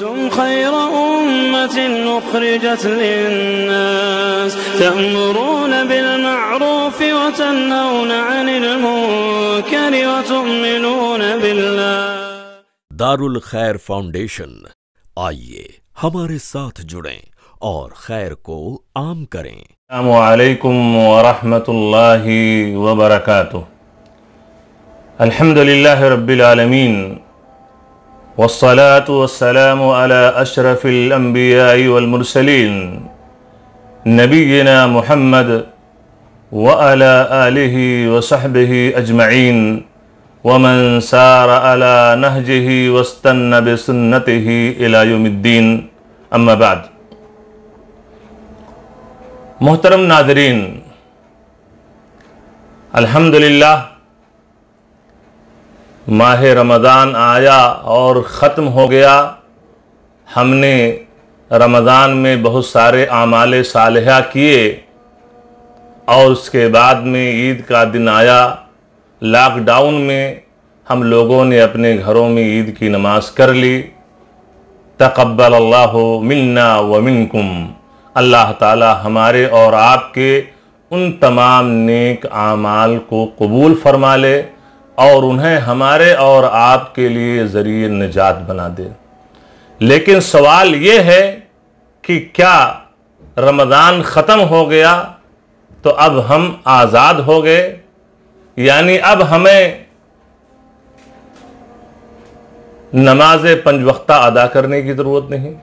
كنتم خير أمة أخرجت للناس تأمرون بالمعروف وتنهون عن المنكر وتؤمنون بالله دار الخير فاونڈیشن آئیے ہمارے ساتھ جڑیں اور خیر کو عام کریں السلام عليكم ورحمة الله وبركاته الحمد لله رب العالمين والصلاة والسلام على أشرف الأنبياء والمرسلين نبينا محمد وعلى آله وصحبه أجمعين ومن سار على نهجه واستنى بسنته إلى يوم الدين أما بعد محترم الحمد لله माह रमज़ान आया और ख़त्म हो गया हमने रमज़ान में बहुत सारे आमाल सालह किए और उसके बाद में ईद का दिन आया लॉकडाउन में हम लोगों ने अपने घरों में ईद की नमाज़ कर ली तकबल अल्लाह मिलना व मिनकुम अल्लाह ताला हमारे और आपके उन तमाम नेक आमाल को कबूल फरमा ले और उन्हें हमारे और आपके लिए ज़रिए निजात बना दे लेकिन सवाल ये है कि क्या रमज़ान ख़त्म हो गया तो अब हम आज़ाद हो गए यानी अब हमें नमाज पंज वक्ता अदा करने की ज़रूरत नहीं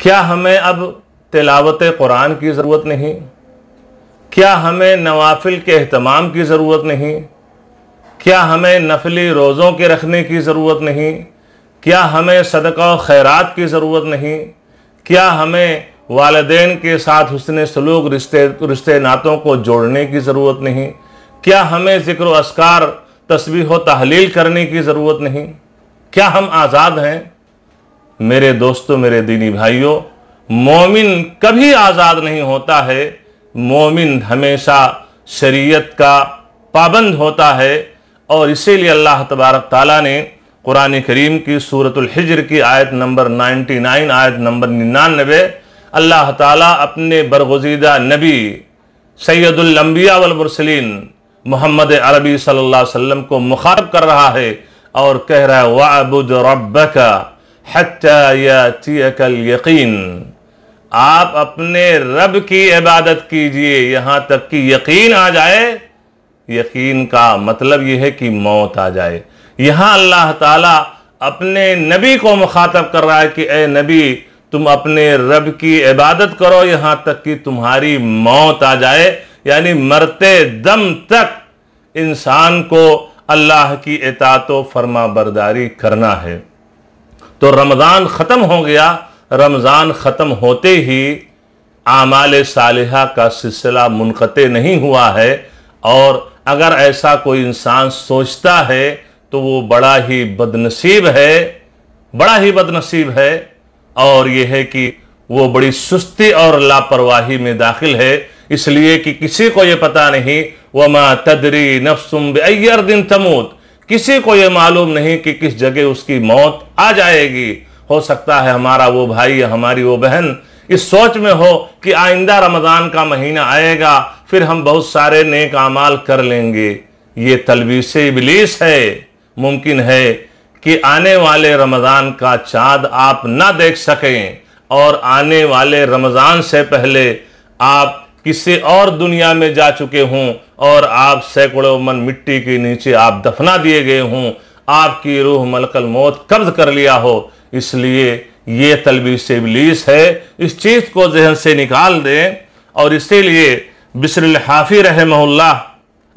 क्या हमें अब तिलावत कुरान की ज़रूरत नहीं क्या हमें नवाफिल के अहतमाम की ज़रूरत नहीं क्या हमें नफली रोज़ों के रखने की ज़रूरत नहीं क्या हमें सदका खैरात की ज़रूरत नहीं क्या हमें वालदेन के साथ हसन सलूक रिश्ते रिश्ते नातों को जोड़ने की ज़रूरत नहीं क्या हमें ज़िक्र असकार तस्वीर व तहलील करने की ज़रूरत नहीं क्या हम आज़ाद हैं मेरे दोस्तों मेरे दीनी भाइयों मोमिन कभी आज़ाद नहीं होता है मोमिन हमेशा शरीयत का पाबंद होता है और इसीलिए अल्लाह तबारक ताला ने कुरान करीम की सूरतुल हिजर की आयत नंबर 99 आयत नंबर निन्यानबे अल्लाह ताला अपने बरगजीदा नबी सैदुल्लम्बिया वलमरसलिन मोहम्मद अरबी सल्ला अलैहि को मुखातब कर रहा है और कह रहा है वाबुद रब्बका यकीन आप अपने रब की इबादत कीजिए यहाँ तक कि यकीन आ जाए यकीन का मतलब यह है कि मौत आ जाए यहां अल्लाह ताला अपने नबी को मुखातब कर रहा है कि ए नबी तुम अपने रब की इबादत करो यहां तक कि तुम्हारी मौत आ जाए यानी मरते दम तक इंसान को अल्लाह की इतात फर्मा बरदारी करना है तो रमज़ान ख़त्म हो गया रमज़ान ख़त्म होते ही आमाल सालिहा का सिलसिला मुनक़ नहीं हुआ है और अगर ऐसा कोई इंसान सोचता है तो वो बड़ा ही बदनसीब है बड़ा ही बदनसीब है और यह है कि वो बड़ी सुस्ती और लापरवाही में दाखिल है इसलिए कि किसी को यह पता नहीं मा तदरी नफसुम अयर दिन तमूत किसी को यह मालूम नहीं कि किस जगह उसकी मौत आ जाएगी हो सकता है हमारा वो भाई हमारी वो बहन इस सोच में हो कि आइंदा रमज़ान का महीना आएगा फिर हम बहुत सारे नेक आमाल कर लेंगे ये से इबलीस है मुमकिन है कि आने वाले रमज़ान का चाँद आप ना देख सकें और आने वाले रमज़ान से पहले आप किसी और दुनिया में जा चुके हों और आप सैकड़ों मन मिट्टी के नीचे आप दफना दिए गए हों आपकी रूह मलकल मौत कब्ज कर लिया हो इसलिए ये तलबी से इबलीस है इस चीज़ को जहन से निकाल दें और इसीलिए बिसर हाफ़ी रहमल्ला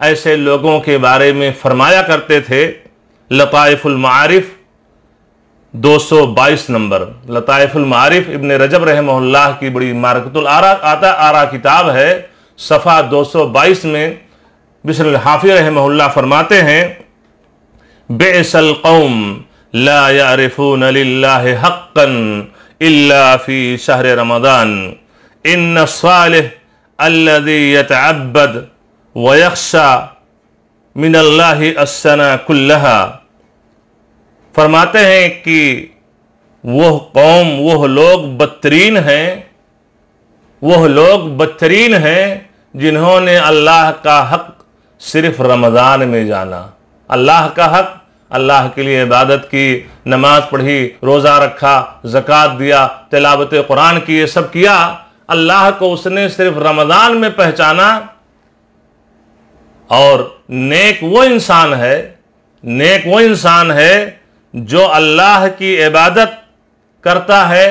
ऐसे लोगों के बारे में फरमाया करते थे सौ 222 नंबर लताफ़ुलमारफ़ इबन रजब रहमल्ला की बड़ी मारकतुल आरा आता आरा किताब है सफ़ा 222 में बिसर हाफ़ी रहमल्ला फरमाते हैं बेसल कौम ला हक़न इल्ला फ़ी शहर रमदान इन अल्लदीबद वयक्शा मिनल्ला कुल्लहा फरमाते हैं कि वह कौम वह लोग बदतरीन हैं वह लोग बदतरीन हैं जिन्होंने अल्लाह का हक सिर्फ रमज़ान में जाना अल्लाह का हक अल्लाह के लिए इबादत की नमाज़ पढ़ी रोज़ा रखा ज़क़़त दिया तिलावत कुरान की ये सब किया अल्लाह को उसने सिर्फ रमज़ान में पहचाना और नेक वो इंसान है नेक वो इंसान है जो अल्लाह की इबादत करता है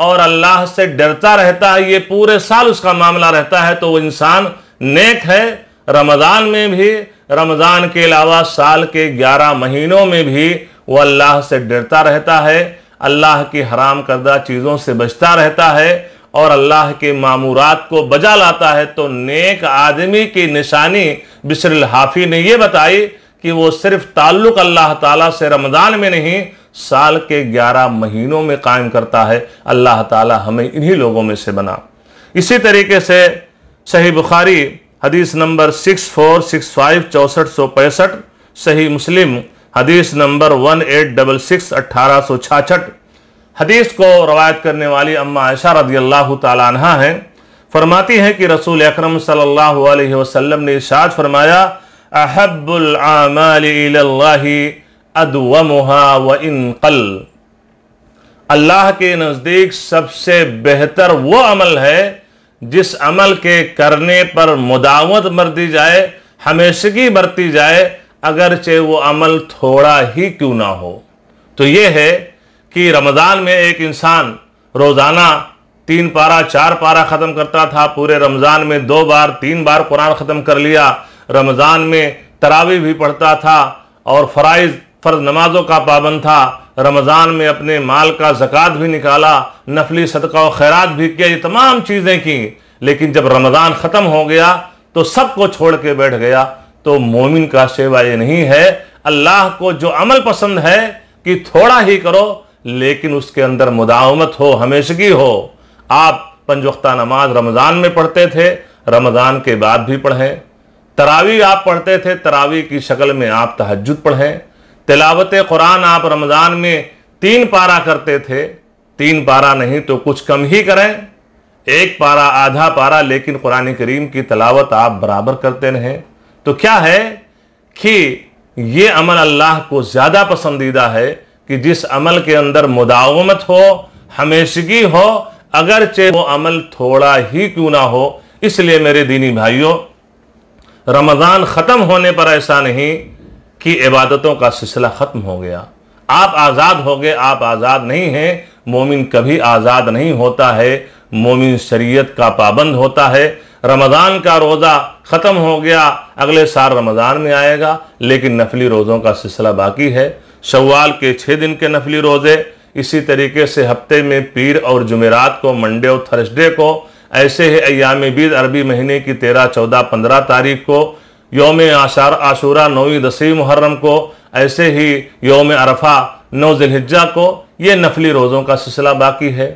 और अल्लाह से डरता रहता है ये पूरे साल उसका मामला रहता है तो वो इंसान नेक है रमज़ान में भी रमज़ान के अलावा साल के ग्यारह महीनों में भी वो अल्लाह से डरता रहता है अल्लाह की हराम करदा चीज़ों से बचता रहता है और अल्लाह के मामूरात को बजा लाता है तो नेक आदमी की निशानी बिशरल हाफी ने यह बताई कि वो सिर्फ ताल्लुक अल्लाह ताला से रमज़ान में नहीं साल के ग्यारह महीनों में कायम करता है अल्लाह ताला हमें इन्हीं लोगों में से बना इसी तरीके से सही बुखारी हदीस number six four six five चौंसठ सौ पैंसठ सही मुस्लिम हदीस number one eight double six अट्ठारह सौ छाछठ हदीस को रवायत करने वाली अम्मा आयशा रदी अल्लाह तहा हैं फरमाती हैं कि रसूल अक्रम सल्लल्लाहु अलैहि वसल्लम ने इशाद फरमाया अहबुल्लाहा व अल्लाह के नज़दीक सबसे बेहतर वो अमल है जिस अमल के करने पर मुदावत बरती जाए हमेशगी बरती जाए अगरचे वो अमल थोड़ा ही क्यों ना हो तो ये है कि रमज़ान में एक इंसान रोज़ाना तीन पारा चार पारा ख़त्म करता था पूरे रमज़ान में दो बार तीन बार कुरान ख़त्म कर लिया रमज़ान में तरावी भी पढ़ता था और फ़राइज़ फ़र्ज नमाज़ों का पाबंद था रमज़ान में अपने माल का ज़क़़त भी निकाला नफली सदका और खैरात भी किया ये तमाम चीज़ें की लेकिन जब रमज़ान ख़त्म हो गया तो सबको छोड़ के बैठ गया तो मोमिन का सेवा ये नहीं है अल्लाह को जो अमल पसंद है कि थोड़ा ही करो लेकिन उसके अंदर मुदावमत हो हमेशगी हो आप पंजुख्ता नमाज रमज़ान में पढ़ते थे रमज़ान के बाद भी पढ़ें तरावी आप पढ़ते थे तरावी की शक्ल में आप तहजद पढ़ें तिलावत कुरान आप रमज़ान में तीन पारा करते थे तीन पारा नहीं तो कुछ कम ही करें एक पारा आधा पारा लेकिन कुरान करीम की तलावत आप बराबर करते रहें तो क्या है कि ये अमल अल्लाह को ज़्यादा पसंदीदा है कि जिस अमल के अंदर मुदावमत हो हमेशगी हो अगरचे वो अमल थोड़ा ही क्यों ना हो इसलिए मेरे दीनी भाइयों रमज़ान ख़त्म होने पर ऐसा नहीं कि इबादतों का सिलसिला ख़त्म हो गया आप आज़ाद हो गए आप आज़ाद नहीं हैं मोमिन कभी आज़ाद नहीं होता है मोमिन शरीयत का पाबंद होता है रमज़ान का रोज़ा ख़त्म हो गया अगले साल रमज़ान में आएगा लेकिन नफली रोज़ों का सिलसिला बाकी है शवाल के छः दिन के नफली रोज़े इसी तरीके से हफ्ते में पीर और जुमेरात को मंडे और थर्सडे को ऐसे ही अयाम बीद अरबी महीने की तेरह चौदह पंद्रह तारीख को योम आशार आशूरा नौवीं दसवीं मुहर्रम को ऐसे ही योम अरफा नौ जिलहिजा को ये नफली रोज़ों का सिलसिला बाकी है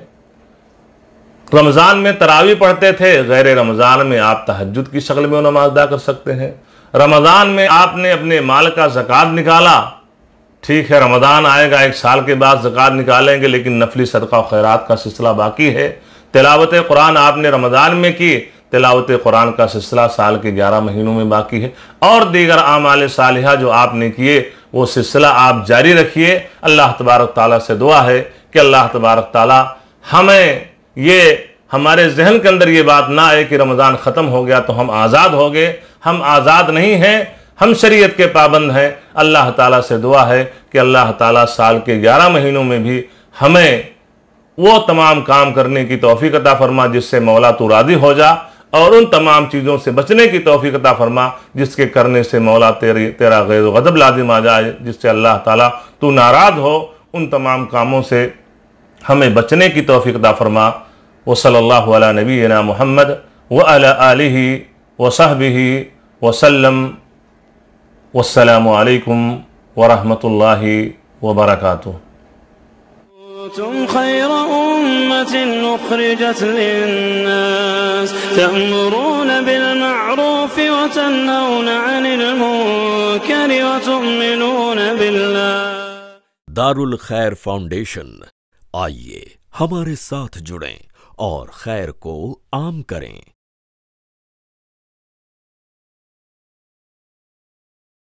रमज़ान में तरावी पढ़ते थे गैर रमज़ान में आप तहजद की शक्ल में नमाज अदा कर सकते हैं रमज़ान में आपने अपने माल का जक़ात निकाला ठीक है रमदान आएगा एक साल के बाद ज़क़़त निकालेंगे लेकिन नफली सदका खैरात का सिलसिला बाकी है तिलावत कुरान आपने रमदान में की तिलावत कुरान का सिलसिला साल के ग्यारह महीनों में बाकी है और दीगर आमाल सालिहा जो आपने किए वो सिलसिला आप जारी रखिए अल्लाह तबारक ताली से दुआ है कि अल्लाह तबारक ताली हमें ये हमारे जहन के अंदर ये बात ना आए कि रमज़ान ख़त्म हो गया तो हम आज़ाद हो गए हम आज़ाद नहीं हैं हम शरीयत के पाबंद हैं अल्लाह ताला से दुआ है कि अल्लाह ताला साल के ग्यारह महीनों में भी हमें वो तमाम काम करने की तोफ़ी अता फरमा जिससे मौला तो राज़ी हो जा और उन तमाम चीज़ों से बचने की तोफ़ी अता फरमा जिसके करने से मौला तेरी तेरा गैर गदब लाजिम आ जाए जिससे अल्लाह ताला तू नाराज़ हो उन तमाम कामों से हमें बचने की तोफ़ी अता फरमा व सल्ला नबीना मोहम्मद व अला ही वसलम والسلام عليكم ورحمة الله وبركاته كنتم خير أمة أخرجت للناس تأمرون بالمعروف وتنهون عن المنكر وتؤمنون بالله دار الخير فاونديشن आइए हमारे साथ जुड़ें خير खैर को आम